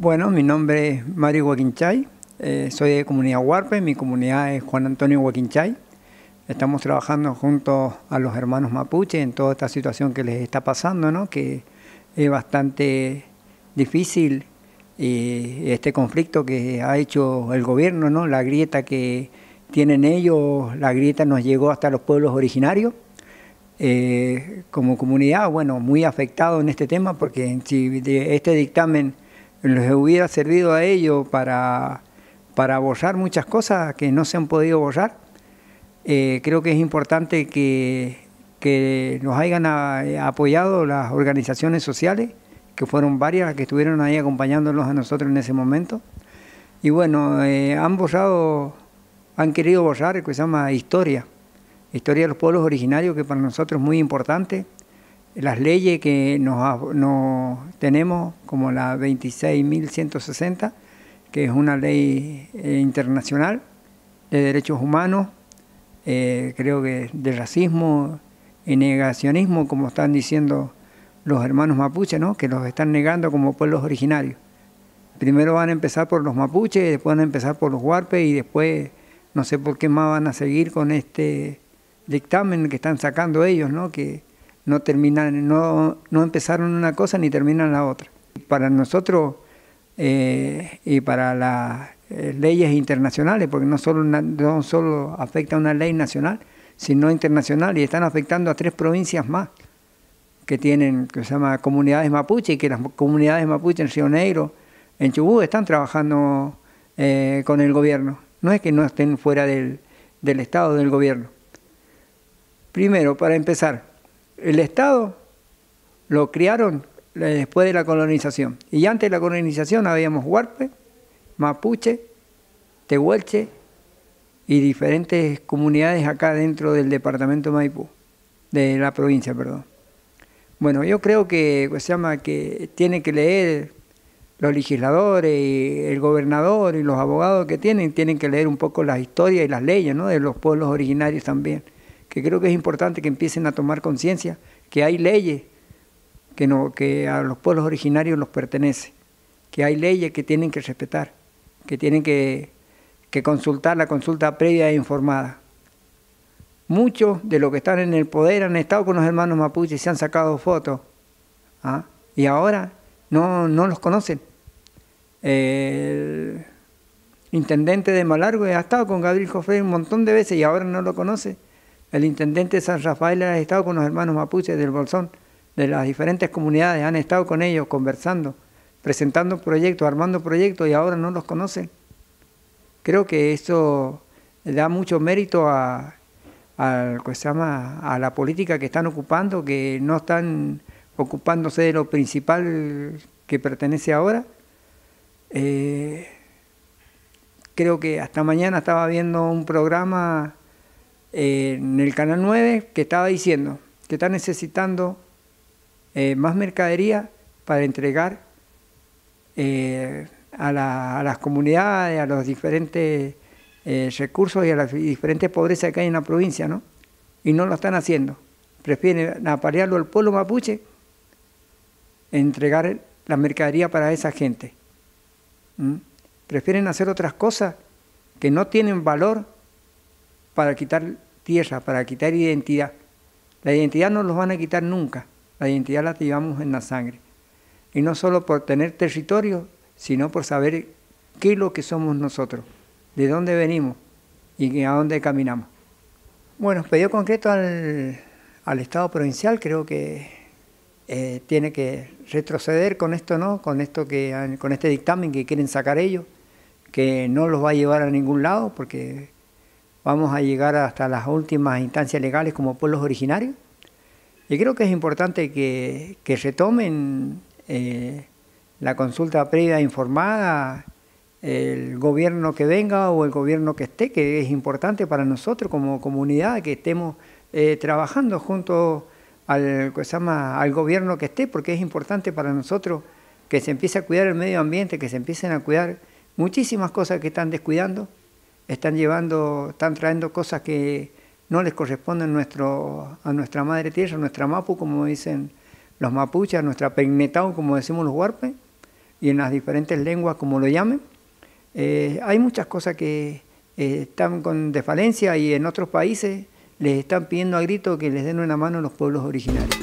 Bueno, mi nombre es Mario Huaquinchay, eh, soy de Comunidad Huarpe, mi comunidad es Juan Antonio Huaquinchay. Estamos trabajando junto a los hermanos mapuche en toda esta situación que les está pasando, ¿no? que es bastante difícil eh, este conflicto que ha hecho el gobierno, ¿no? la grieta que tienen ellos, la grieta nos llegó hasta los pueblos originarios. Eh, como comunidad, bueno, muy afectado en este tema porque si este dictamen les hubiera servido a ellos para, para borrar muchas cosas que no se han podido borrar. Eh, creo que es importante que, que nos hayan eh, apoyado las organizaciones sociales, que fueron varias las que estuvieron ahí acompañándonos a nosotros en ese momento. Y bueno, eh, han han querido borrar lo que se llama historia, historia de los pueblos originarios, que para nosotros es muy importante las leyes que nos, tenemos, como la 26.160, que es una ley eh, internacional de derechos humanos, eh, creo que de racismo y negacionismo, como están diciendo los hermanos mapuches, ¿no? que los están negando como pueblos originarios. Primero van a empezar por los mapuches, después van a empezar por los huarpes y después no sé por qué más van a seguir con este dictamen que están sacando ellos, ¿no? que no, terminan, no, no empezaron una cosa ni terminan la otra. Para nosotros eh, y para las eh, leyes internacionales, porque no solo, no solo afecta a una ley nacional, sino internacional, y están afectando a tres provincias más que tienen, que se llama comunidades mapuche, y que las comunidades mapuche en Río Negro, en Chubut, están trabajando eh, con el gobierno. No es que no estén fuera del, del Estado, del gobierno. Primero, para empezar, el Estado lo criaron eh, después de la colonización. Y antes de la colonización habíamos huarpe, mapuche, tehuelche y diferentes comunidades acá dentro del departamento Maipú, de la provincia, perdón. Bueno, yo creo que se llama que tiene que leer los legisladores y el gobernador y los abogados que tienen, tienen que leer un poco las historias y las leyes ¿no? de los pueblos originarios también que creo que es importante que empiecen a tomar conciencia que hay leyes que, no, que a los pueblos originarios los pertenece, que hay leyes que tienen que respetar, que tienen que, consultar la consulta previa e informada. Muchos de los que están en el poder han estado con los hermanos mapuches y se han sacado fotos. ¿ah? Y ahora no, no los conocen. El intendente de Malargue ha estado con Gabriel Jofre un montón de veces y ahora no lo conoce. El intendente San Rafael ha estado con los hermanos mapuches del Bolsón, de las diferentes comunidades, han estado con ellos conversando, presentando proyectos, armando proyectos y ahora no los conocen. Creo que eso da mucho mérito a, la política que están ocupando, que no están ocupándose de lo principal que pertenece ahora. Eh, creo que hasta mañana estaba viendo un programa eh, en el Canal 9 que estaba diciendo que está necesitando eh, más mercadería para entregar eh, a, las comunidades, a los diferentes recursos y a las diferentes pobrezas que hay en la provincia, ¿no? Y no lo están haciendo. Prefieren aparearlo al pueblo mapuche, entregar la mercadería para esa gente. Prefieren hacer otras cosas que no tienen valor para quitar tierra, para quitar identidad. La identidad no los van a quitar nunca, la identidad la llevamos en la sangre. Y no solo por tener territorio, sino por saber qué es lo que somos nosotros, de dónde venimos y a dónde caminamos. Bueno, pedido concreto al, Estado provincial, creo que eh, tiene que retroceder con esto, ¿no? Con esto que, con este dictamen que quieren sacar ellos, que no los va a llevar a ningún lado, porque vamos a llegar hasta las últimas instancias legales como pueblos originarios. Y creo que es importante que, retomen eh, la consulta previa informada, el gobierno que venga o el gobierno que esté, que es importante para nosotros como comunidad que estemos eh, trabajando junto al, llama, al gobierno que esté, porque es importante para nosotros que se empiece a cuidar el medio ambiente, que se empiecen a cuidar muchísimas cosas que están descuidando están llevando, están trayendo cosas que no les corresponden a nuestra madre tierra, a nuestra mapu, como dicen los mapuches, nuestra peinetao, como decimos los huarpes, y en las diferentes lenguas, como lo llamen. Eh, hay muchas cosas que eh, están con defalencia y en otros países les están pidiendo a grito que les den una mano a los pueblos originarios.